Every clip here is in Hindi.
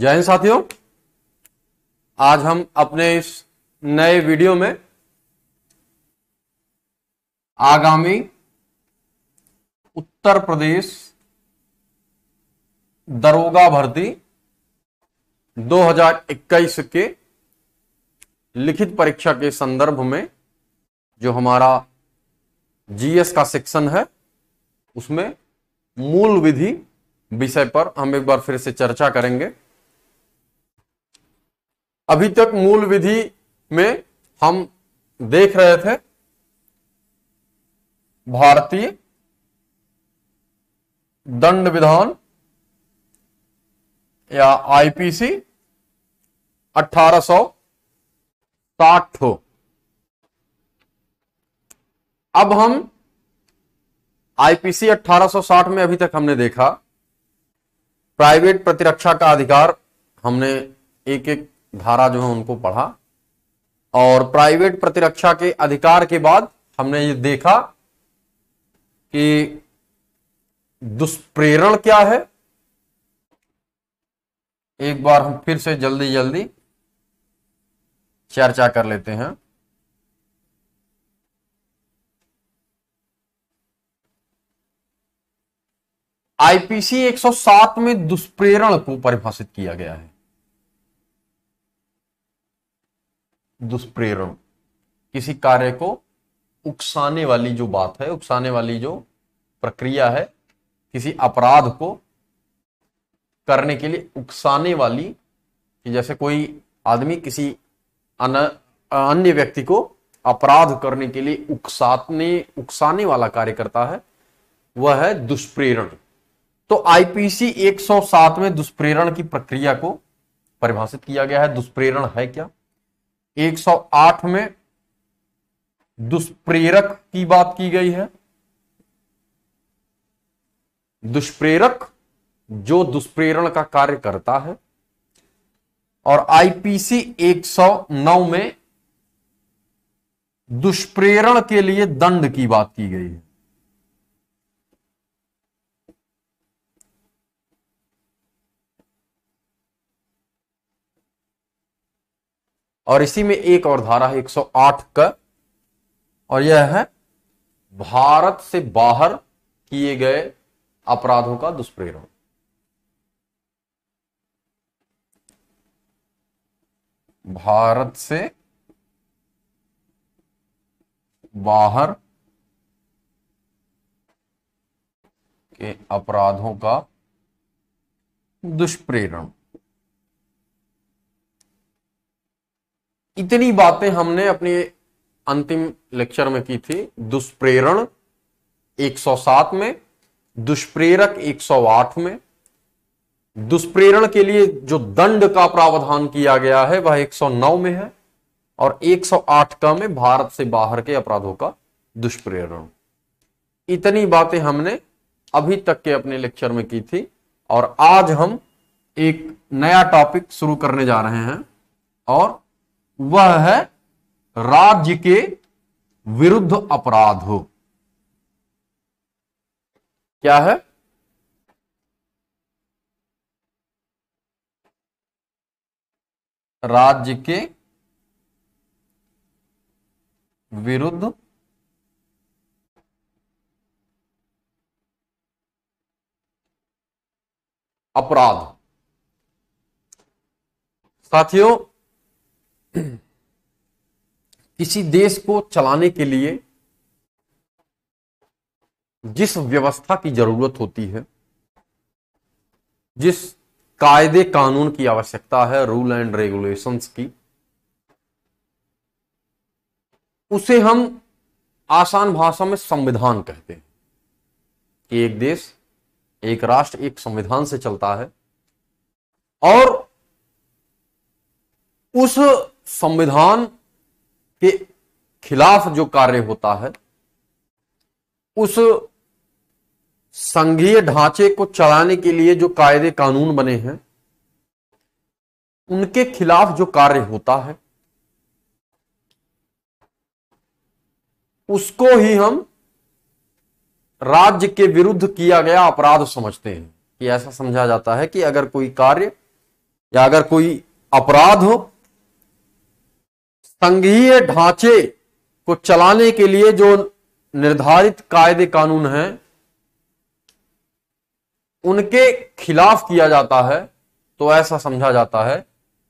जय हिंद साथियों आज हम अपने इस नए वीडियो में आगामी उत्तर प्रदेश दरोगा भर्ती 2021 के लिखित परीक्षा के संदर्भ में जो हमारा जीएस का सेक्शन है उसमें मूल विधि विषय पर हम एक बार फिर से चर्चा करेंगे अभी तक मूल विधि में हम देख रहे थे भारतीय दंड विधान या आईपीसी 1860 साठ अब हम आईपीसी 1860 में अभी तक हमने देखा प्राइवेट प्रतिरक्षा का अधिकार हमने एक एक धारा जो है उनको पढ़ा और प्राइवेट प्रतिरक्षा के अधिकार के बाद हमने ये देखा कि दुष्प्रेरण क्या है एक बार हम फिर से जल्दी जल्दी चर्चा कर लेते हैं आईपीसी 107 में दुष्प्रेरण को परिभाषित किया गया है दुष्प्रेरण किसी कार्य को उकसाने वाली जो बात है उकसाने वाली जो प्रक्रिया है किसी अपराध को करने के लिए उकसाने वाली कि जैसे कोई आदमी किसी अन्य व्यक्ति को अपराध करने के लिए उकसाने उकसाने वाला कार्य करता है वह है दुष्प्रेरण तो आईपीसी 107 में दुष्प्रेरण की प्रक्रिया को परिभाषित किया गया है दुष्प्रेरण है क्या 108 में दुष्प्रेरक की बात की गई है दुष्प्रेरक जो दुष्प्रेरण का कार्य करता है और आईपीसी 109 में दुष्प्रेरण के लिए दंड की बात की गई है और इसी में एक और धारा है 108 का और यह है भारत से बाहर किए गए अपराधों का दुष्प्रेरण भारत से बाहर के अपराधों का दुष्प्रेरण इतनी बातें हमने अपने अंतिम लेक्चर में की थी दुष्प्रेरण 107 में दुष्प्रेरक 108 में दुष्प्रेरण के लिए जो दंड का प्रावधान किया गया है वह 109 में है और 108 का में भारत से बाहर के अपराधों का दुष्प्रेरण इतनी बातें हमने अभी तक के अपने लेक्चर में की थी और आज हम एक नया टॉपिक शुरू करने जा रहे हैं और वह है राज्य के विरुद्ध अपराध हो क्या है राज्य के विरुद्ध अपराध साथियों किसी देश को चलाने के लिए जिस व्यवस्था की जरूरत होती है जिस कायदे कानून की आवश्यकता है रूल एंड रेगुलेशंस की उसे हम आसान भाषा में संविधान कहते हैं कि एक देश एक राष्ट्र एक संविधान से चलता है और उस संविधान के खिलाफ जो कार्य होता है उस संघीय ढांचे को चलाने के लिए जो कायदे कानून बने हैं उनके खिलाफ जो कार्य होता है उसको ही हम राज्य के विरुद्ध किया गया अपराध समझते हैं कि ऐसा समझा जाता है कि अगर कोई कार्य या अगर कोई अपराध हो संघीय ढांचे को चलाने के लिए जो निर्धारित कायदे कानून हैं उनके खिलाफ किया जाता है तो ऐसा समझा जाता है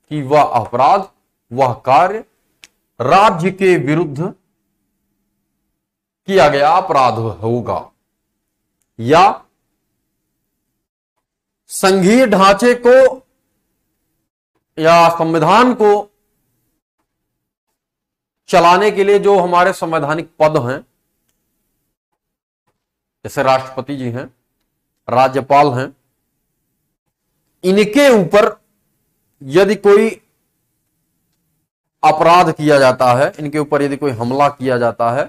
कि वह अपराध वह कार्य राज्य के विरुद्ध किया गया अपराध होगा या संघीय ढांचे को या संविधान को चलाने के लिए जो हमारे संवैधानिक पद हैं जैसे राष्ट्रपति जी हैं राज्यपाल हैं इनके ऊपर यदि कोई अपराध किया जाता है इनके ऊपर यदि कोई हमला किया जाता है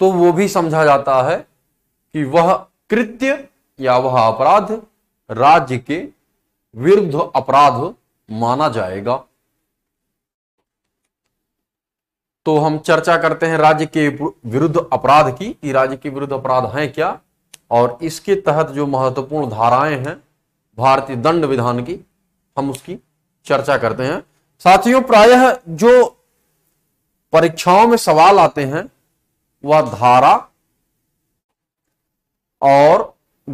तो वो भी समझा जाता है कि वह कृत्य या वह अपराध राज्य के विरुद्ध अपराध माना जाएगा तो हम चर्चा करते हैं राज्य के विरुद्ध अपराध की कि राज्य के विरुद्ध अपराध हैं क्या और इसके तहत जो महत्वपूर्ण धाराएं हैं भारतीय दंड विधान की हम उसकी चर्चा करते हैं साथियों प्रायः जो परीक्षाओं में सवाल आते हैं वह धारा और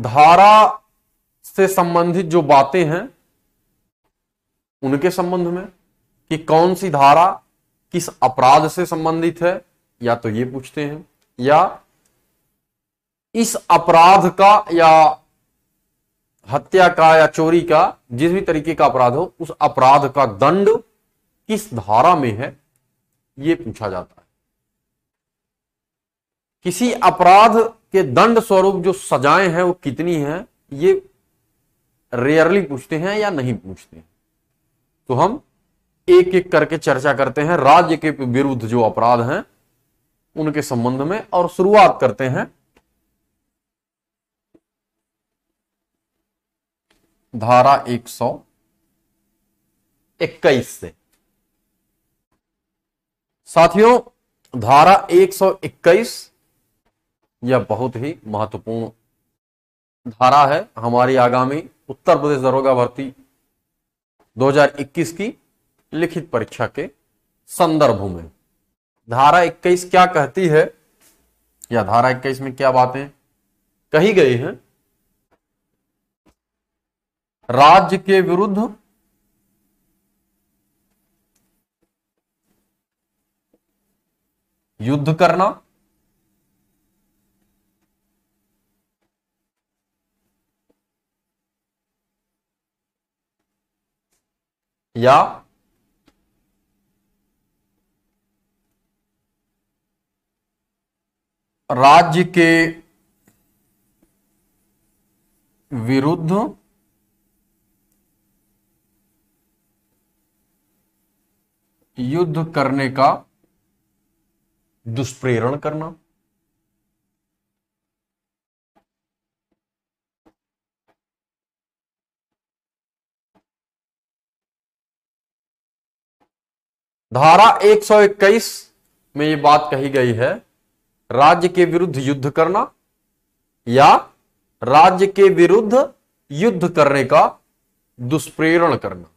धारा से संबंधित जो बातें हैं उनके संबंध में कि कौन सी धारा किस अपराध से संबंधित है या तो ये पूछते हैं या इस अपराध का या हत्या का या चोरी का जिस भी तरीके का अपराध हो उस अपराध का दंड किस धारा में है ये पूछा जाता है किसी अपराध के दंड स्वरूप जो सजाएं हैं वो कितनी हैं ये रेयरली पूछते हैं या नहीं पूछते हैं तो हम एक एक करके चर्चा करते हैं राज्य के विरुद्ध जो अपराध हैं उनके संबंध में और शुरुआत करते हैं धारा एक सौ इक्कीस से साथियों धारा एक सौ इक्कीस यह बहुत ही महत्वपूर्ण धारा है हमारी आगामी उत्तर प्रदेश दरोगा भर्ती 2021 की लिखित परीक्षा के संदर्भ में धारा 21 क्या कहती है या धारा 21 में क्या बातें कही गई हैं राज्य के विरुद्ध युद्ध करना या राज्य के विरुद्ध युद्ध करने का दुष्प्रेरण करना धारा 121 में ये बात कही गई है राज्य के विरुद्ध युद्ध करना या राज्य के विरुद्ध युद्ध करने का दुष्प्रेरण करना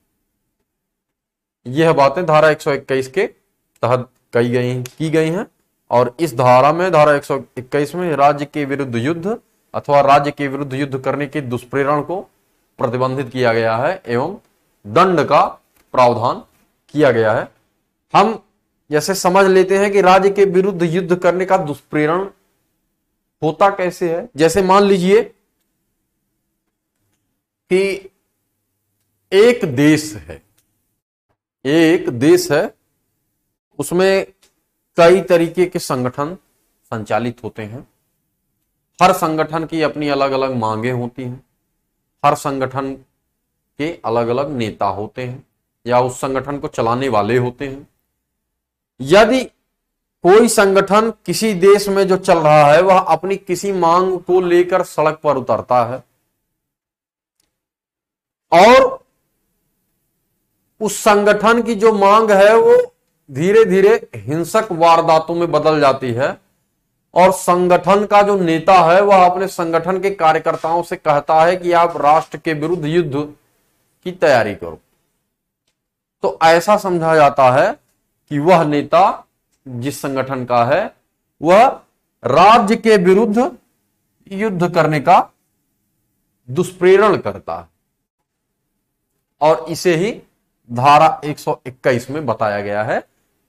यह बातें धारा 121 के तहत कही गई की गई हैं और इस धारा में धारा 121 में राज्य के विरुद्ध युद्ध अथवा राज्य के विरुद्ध युद्ध करने के दुष्प्रेरण को प्रतिबंधित किया गया है एवं दंड का प्रावधान किया गया है हम जैसे समझ लेते हैं कि राज्य के विरुद्ध युद्ध करने का दुष्प्रेरण होता कैसे है जैसे मान लीजिए कि एक देश है एक देश है उसमें कई तरीके के संगठन संचालित होते हैं हर संगठन की अपनी अलग अलग मांगे होती हैं हर संगठन के अलग अलग नेता होते हैं या उस संगठन को चलाने वाले होते हैं यदि कोई संगठन किसी देश में जो चल रहा है वह अपनी किसी मांग को लेकर सड़क पर उतरता है और उस संगठन की जो मांग है वो धीरे धीरे हिंसक वारदातों में बदल जाती है और संगठन का जो नेता है वह अपने संगठन के कार्यकर्ताओं से कहता है कि आप राष्ट्र के विरुद्ध युद्ध की तैयारी करो तो ऐसा समझा जाता है कि वह नेता जिस संगठन का है वह राज्य के विरुद्ध युद्ध करने का दुष्प्रेरण करता है और इसे ही धारा 121 में बताया गया है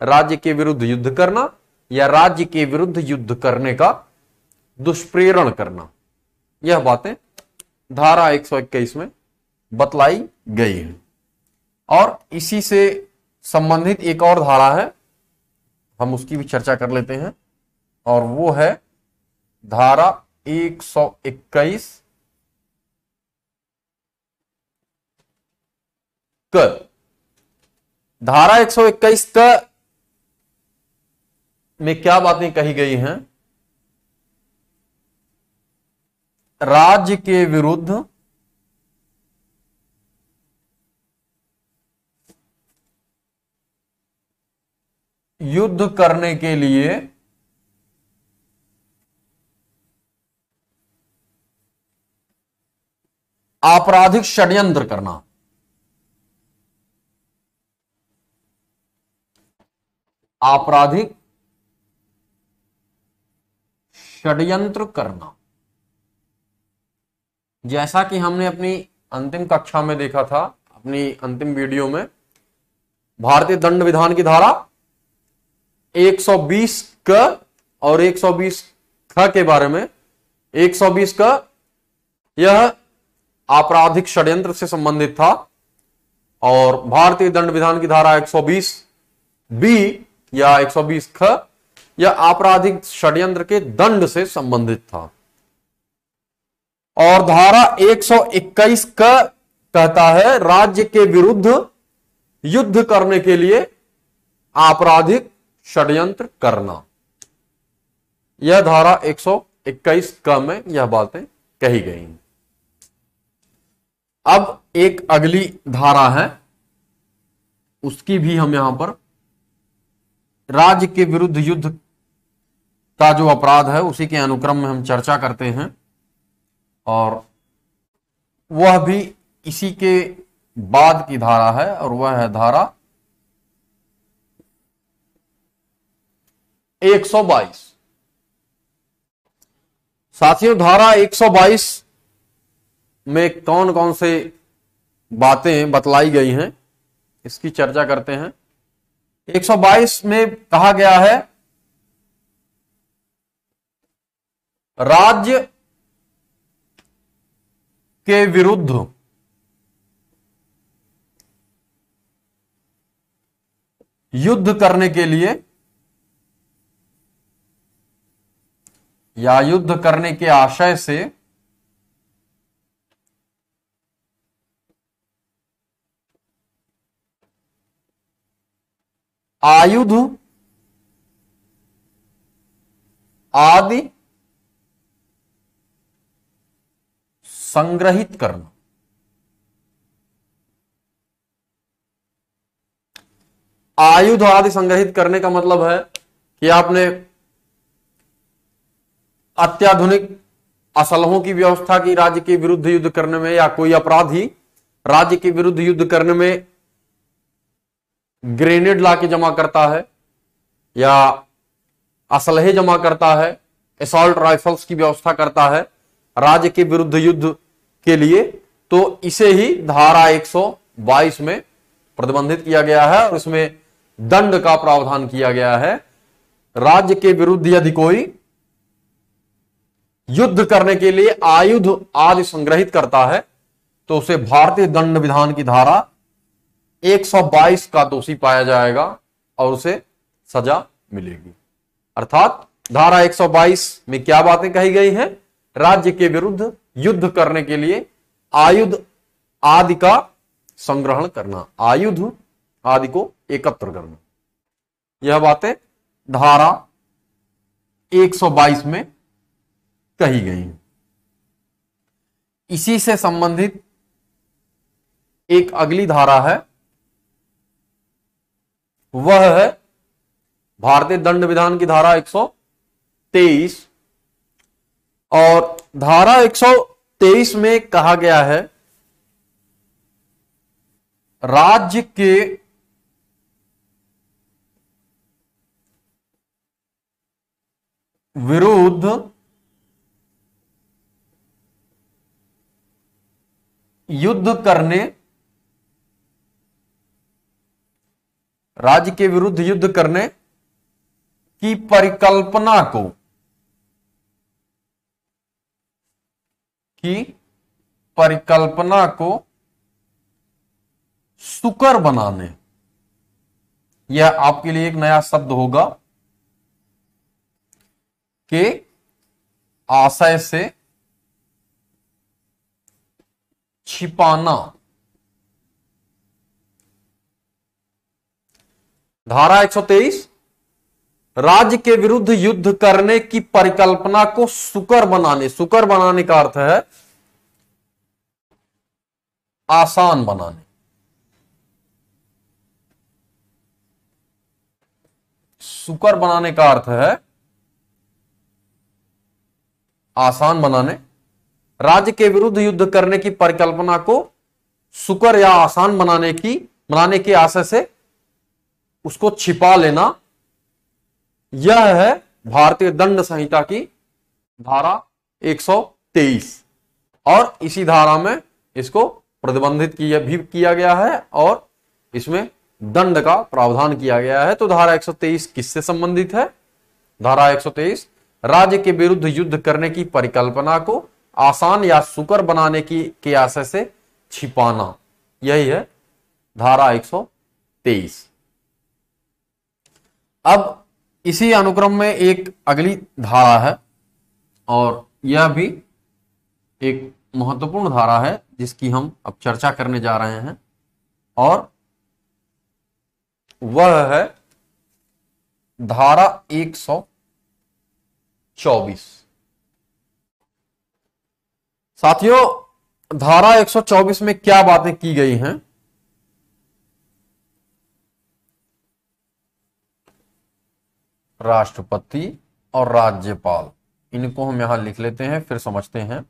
राज्य के विरुद्ध युद्ध करना या राज्य के विरुद्ध युद्ध करने का दुष्प्रेरण करना यह बातें धारा 121 में बतलाई गई है और इसी से संबंधित एक और धारा है हम उसकी भी चर्चा कर लेते हैं और वो है धारा 121 क धारा 121 क में क्या बातें कही गई हैं राज्य के विरुद्ध युद्ध करने के लिए आपराधिक षड्यंत्र करना आपराधिक षड्यंत्र करना जैसा कि हमने अपनी अंतिम कक्षा में देखा था अपनी अंतिम वीडियो में भारतीय दंड विधान की धारा 120 क और 120 ख के बारे में 120 क यह आपराधिक षड्यंत्र से संबंधित था और भारतीय दंड विधान की धारा 120 बी या 120 ख यह आपराधिक षड्यंत्र के दंड से संबंधित था और धारा 121 का कहता है राज्य के विरुद्ध युद्ध करने के लिए आपराधिक षड्यंत्र करना यह धारा 121 का में यह बातें कही गई अब एक अगली धारा है उसकी भी हम यहां पर राज्य के विरुद्ध युद्ध का जो अपराध है उसी के अनुक्रम में हम चर्चा करते हैं और वह भी इसी के बाद की धारा है और वह है धारा 122 साथियों धारा 122 में कौन कौन से बातें बतलाई गई हैं इसकी चर्चा करते हैं 122 में कहा गया है राज्य के विरुद्ध युद्ध करने के लिए या युद्ध करने के आशय से आयुध आदि संग्रहित करना आयुध आदि संग्रहित करने का मतलब है कि आपने अत्याधुनिक असलहों की व्यवस्था की राज्य के विरुद्ध युद्ध करने में या कोई अपराधी राज्य के विरुद्ध युद्ध करने में ग्रेनेड लाके जमा करता है या असलहे जमा करता है असॉल्ट राइफल्स की व्यवस्था करता है राज्य के विरुद्ध युद्ध के लिए तो इसे ही धारा 122 में प्रतिबंधित किया गया है और इसमें दंड का प्रावधान किया गया है राज्य के विरुद्ध यदि कोई युद्ध करने के लिए आयुध आदि संग्रहित करता है तो उसे भारतीय दंड विधान की धारा 122 का दोषी पाया जाएगा और उसे सजा मिलेगी अर्थात धारा 122 में क्या बातें कही गई हैं राज्य के विरुद्ध युद्ध करने के लिए आयुध आदि का संग्रहण करना आयुध आदि को एकत्र करना यह बातें धारा 122 में कही गई इसी से संबंधित एक अगली धारा है वह है भारतीय दंड विधान की धारा 123 और धारा 123 में कहा गया है राज्य के विरुद्ध युद्ध करने राज्य के विरुद्ध युद्ध करने की परिकल्पना को की परिकल्पना को सुकर बनाने यह आपके लिए एक नया शब्द होगा के आशय से छिपाना धारा 123 राज्य के विरुद्ध युद्ध करने की परिकल्पना को सुकर बनाने सुकर बनाने का अर्थ है आसान बनाने सुकर बनाने का अर्थ है आसान बनाने राज्य के विरुद्ध युद्ध करने की परिकल्पना को सुकर या आसान बनाने की बनाने के आशय से उसको छिपा लेना यह है भारतीय दंड संहिता की धारा 123 और इसी धारा में इसको प्रतिबंधित किया भी किया गया है और इसमें दंड का प्रावधान किया गया है तो धारा 123 किससे संबंधित है धारा 123 राज्य के विरुद्ध युद्ध करने की परिकल्पना को आसान या सुकर बनाने की के आशय से छिपाना यही है धारा 123 अब इसी अनुक्रम में एक अगली धारा है और यह भी एक महत्वपूर्ण धारा है जिसकी हम अब चर्चा करने जा रहे हैं और वह है धारा 124 साथियों धारा 124 में क्या बातें की गई हैं राष्ट्रपति और राज्यपाल इनको हम यहां लिख लेते हैं फिर समझते हैं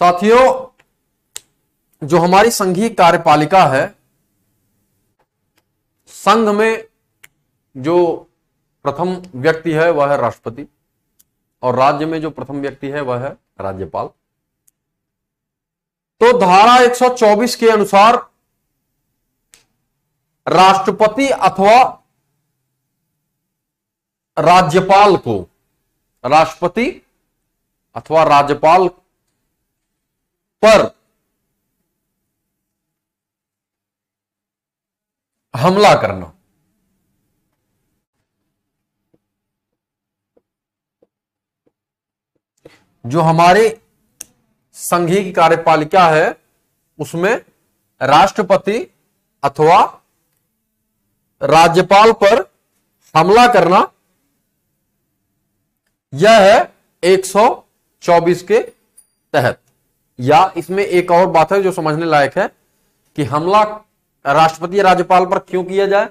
साथियों जो हमारी संघीय कार्यपालिका है संघ में जो प्रथम व्यक्ति है वह है राष्ट्रपति और राज्य में जो प्रथम व्यक्ति है वह है राज्यपाल तो धारा 124 के अनुसार राष्ट्रपति अथवा राज्यपाल को राष्ट्रपति अथवा राज्यपाल पर हमला करना जो हमारे संघीय की कार्यपालिका है उसमें राष्ट्रपति अथवा राज्यपाल पर हमला करना यह है 124 के तहत या इसमें एक और बात है जो समझने लायक है कि हमला राष्ट्रपति या राज्यपाल पर क्यों किया जाए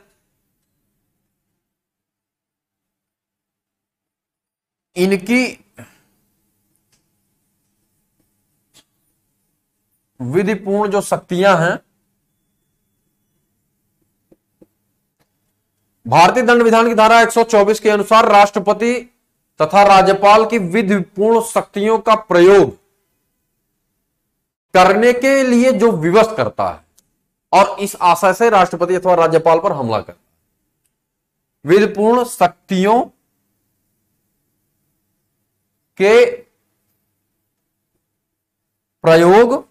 इनकी विधिपूर्ण जो शक्तियां हैं भारतीय दंड विधान की धारा 124 के अनुसार राष्ट्रपति तथा राज्यपाल की विधिपूर्ण शक्तियों का प्रयोग करने के लिए जो विवश करता है और इस आशय से राष्ट्रपति अथवा राज्यपाल पर हमला कर विधिपूर्ण शक्तियों के प्रयोग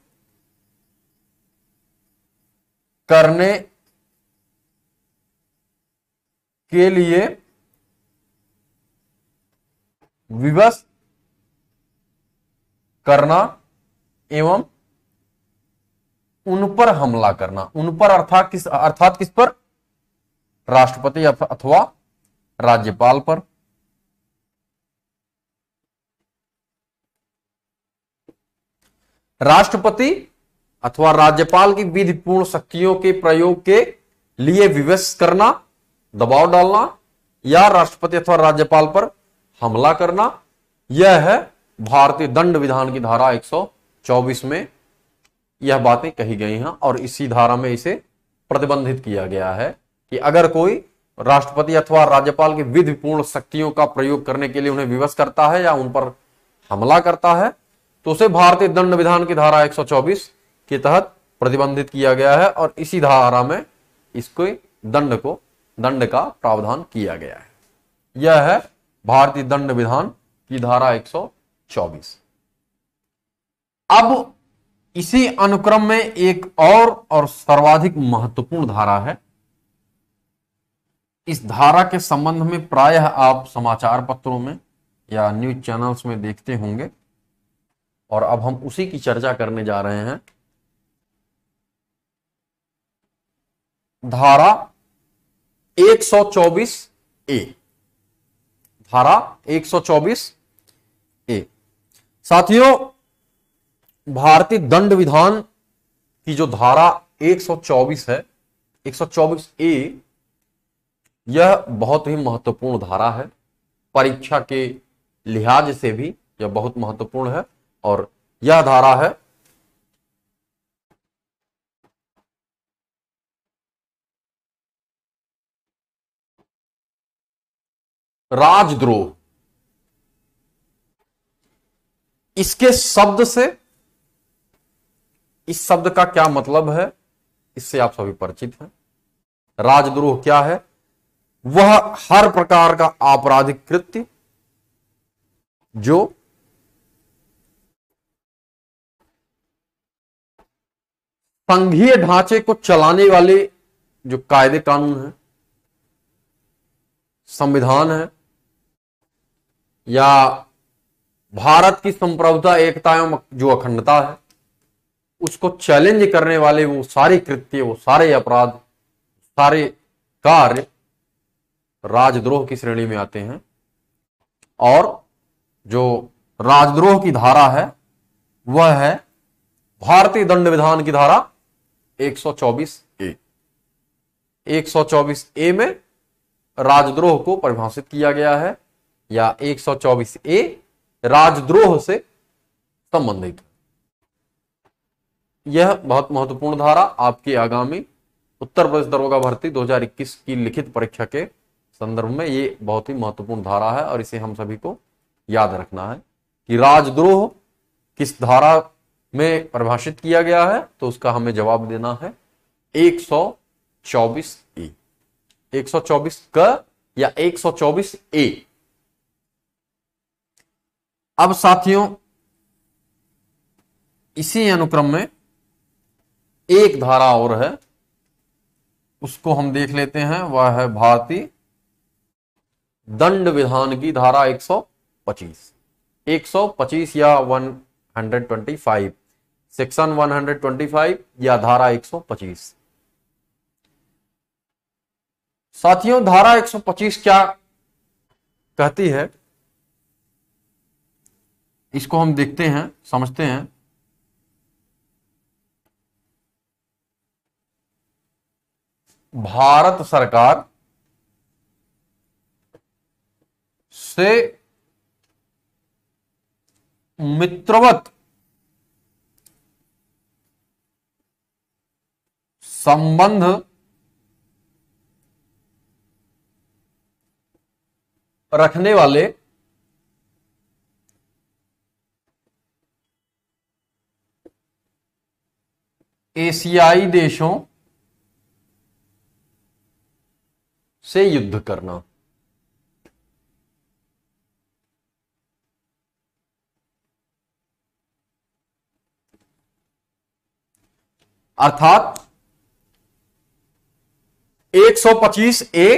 करने के लिए विवश करना एवं उन पर हमला करना उन पर अर्थात किस अर्थात किस पर राष्ट्रपति अथवा राज्यपाल पर राष्ट्रपति अथवा राज्यपाल की विधिपूर्ण शक्तियों के प्रयोग के लिए विवश करना दबाव डालना या राष्ट्रपति अथवा राज्यपाल पर हमला करना यह है भारतीय दंड विधान की धारा 124 में यह बातें कही गई हैं और इसी धारा में इसे प्रतिबंधित किया गया है कि अगर कोई राष्ट्रपति अथवा राज्यपाल की विधिपूर्ण शक्तियों का प्रयोग करने के लिए उन्हें विवश करता है या उन पर हमला करता है तो उसे भारतीय दंड विधान की धारा 124 के तहत प्रतिबंधित किया गया है और इसी धारा में इसको दंड को दंड का प्रावधान किया गया है यह है भारतीय दंड विधान की धारा 124 अब इसी अनुक्रम में एक और और सर्वाधिक महत्वपूर्ण धारा है इस धारा के संबंध में प्रायः आप समाचार पत्रों में या न्यूज चैनल्स में देखते होंगे और अब हम उसी की चर्चा करने जा रहे हैं धारा 124 ए धारा 124 ए साथियों भारतीय दंड विधान की जो धारा 124 है 124 ए यह बहुत ही महत्वपूर्ण धारा है परीक्षा के लिहाज से भी यह बहुत महत्वपूर्ण है और यह धारा है राजद्रोह इसके शब्द से इस शब्द का क्या मतलब है इससे आप सभी परिचित हैं राजद्रोह क्या है वह हर प्रकार का आपराधिक कृत्य जो संघीय ढांचे को चलाने वाले जो कायदे कानून है संविधान है या भारत की संप्रभुता एकता एवं जो अखंडता है उसको चैलेंज करने वाले वो सारे कृत्य वो सारे अपराध सारे कार्य राजद्रोह की श्रेणी में आते हैं और जो राजद्रोह की धारा है वह है भारतीय दंड विधान की धारा 124 ए 124 ए में राजद्रोह को परिभाषित किया गया है या 124 ए राजद्रोह से संबंधित यह बहुत महत्वपूर्ण धारा आपकी आगामी उत्तर प्रदेश दरोगा भर्ती 2021 की लिखित परीक्षा के संदर्भ में ये बहुत ही महत्वपूर्ण धारा है और इसे हम सभी को याद रखना है कि राजद्रोह किस धारा में परिभाषित किया गया है तो उसका हमें जवाब देना है 124 ए 124 क या 124 ए अब साथियों इसी अनुक्रम में एक धारा और है उसको हम देख लेते हैं वह है भारतीय दंड विधान की धारा 125 125 या 125 सेक्शन 125 या धारा 125 साथियों धारा 125 क्या कहती है इसको हम देखते हैं समझते हैं भारत सरकार से मित्रवत संबंध रखने वाले एशियाई देशों से युद्ध करना अर्थात 125 ए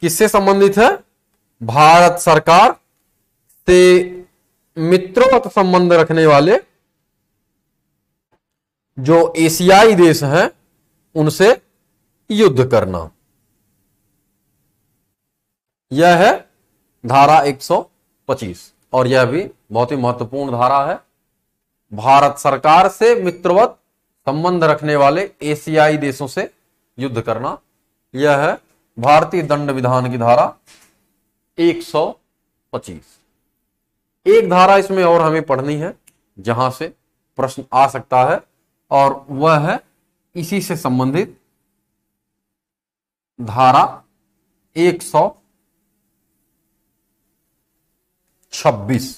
किससे संबंधित है भारत सरकार से मित्रों संबंध रखने वाले जो एशियाई देश हैं उनसे युद्ध करना यह है धारा 125 और यह भी बहुत ही महत्वपूर्ण धारा है भारत सरकार से मित्रवत संबंध रखने वाले एशियाई देशों से युद्ध करना यह है भारतीय दंड विधान की धारा 125 एक धारा इसमें और हमें पढ़नी है जहां से प्रश्न आ सकता है और वह है इसी से संबंधित धारा एक सौ छब्बीस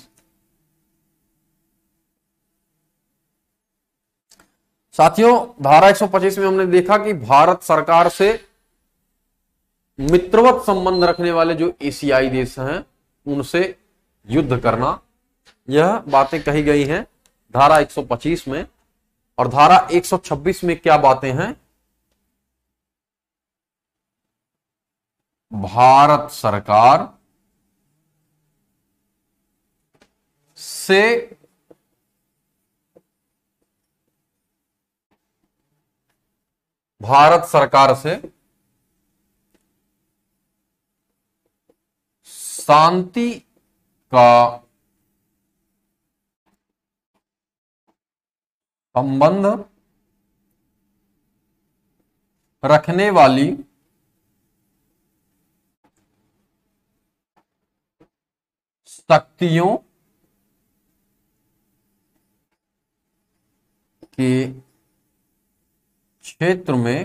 साथियों धारा 125 में हमने देखा कि भारत सरकार से मित्रवत संबंध रखने वाले जो एशियाई देश हैं उनसे युद्ध करना यह बातें कही गई हैं धारा 125 में और धारा 126 में क्या बातें हैं भारत सरकार से भारत सरकार से शांति का संबंध रखने वाली शक्तियों के क्षेत्र में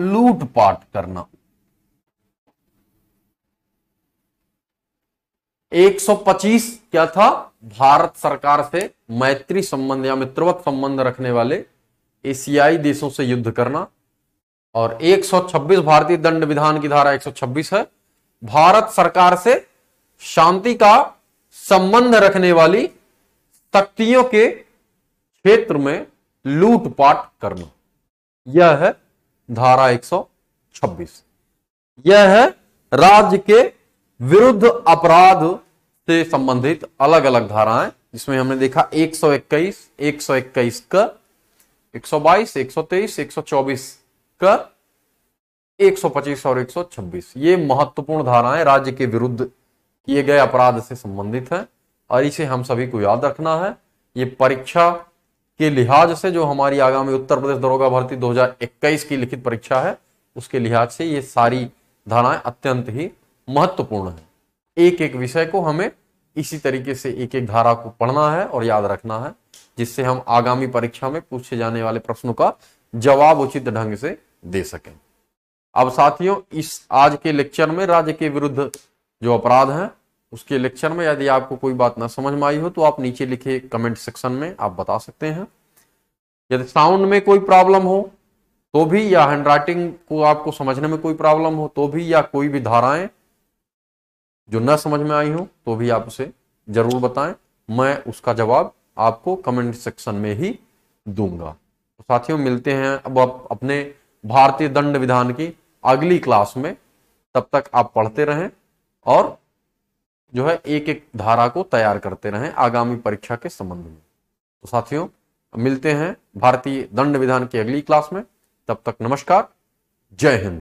लूटपाट करना 125 क्या था भारत सरकार से मैत्री संबंध या मित्रवत संबंध रखने वाले एशियाई देशों से युद्ध करना और 126 भारतीय दंड विधान की धारा 126 है भारत सरकार से शांति का संबंध रखने वाली शक्तियों के क्षेत्र में लूटपाट करना यह है धारा 126 यह है राज्य के विरुद्ध अपराध से संबंधित अलग अलग धाराएं जिसमें हमने देखा 121, 121 का 122, 123, 124 का 125 और 126 ये महत्वपूर्ण धाराएं राज्य के विरुद्ध किए गए अपराध से संबंधित हैं और इसे हम सभी को याद रखना है ये परीक्षा के लिहाज से जो हमारी आगामी उत्तर प्रदेश दरोगा भर्ती 2021 की लिखित परीक्षा है उसके लिहाज से ये सारी धाराएं अत्यंत ही महत्वपूर्ण है एक एक विषय को हमें इसी तरीके से एक एक धारा को पढ़ना है और याद रखना है जिससे हम आगामी परीक्षा में पूछे जाने वाले प्रश्नों का जवाब उचित ढंग से दे सकें अब साथियों इस आज के लेक्चर में राज्य के विरुद्ध जो अपराध हैं उसके लेक्चर में यदि आपको कोई बात ना समझ में आई हो तो आप नीचे लिखे कमेंट सेक्शन में आप बता सकते हैं यदि साउंड में कोई प्रॉब्लम हो तो भी या हैंडराइटिंग को आपको समझने में कोई प्रॉब्लम हो तो भी या कोई भी धाराएं जो ना समझ में आई हो तो भी आप उसे जरूर बताएं मैं उसका जवाब आपको कमेंट सेक्शन में ही दूंगा तो साथियों मिलते हैं अब आप अपने भारतीय दंड विधान की अगली क्लास में तब तक आप पढ़ते रहें और जो है एक एक धारा को तैयार करते रहें आगामी परीक्षा के संबंध में तो साथियों मिलते हैं भारतीय दंड विधान की अगली क्लास में तब तक नमस्कार जय हिंद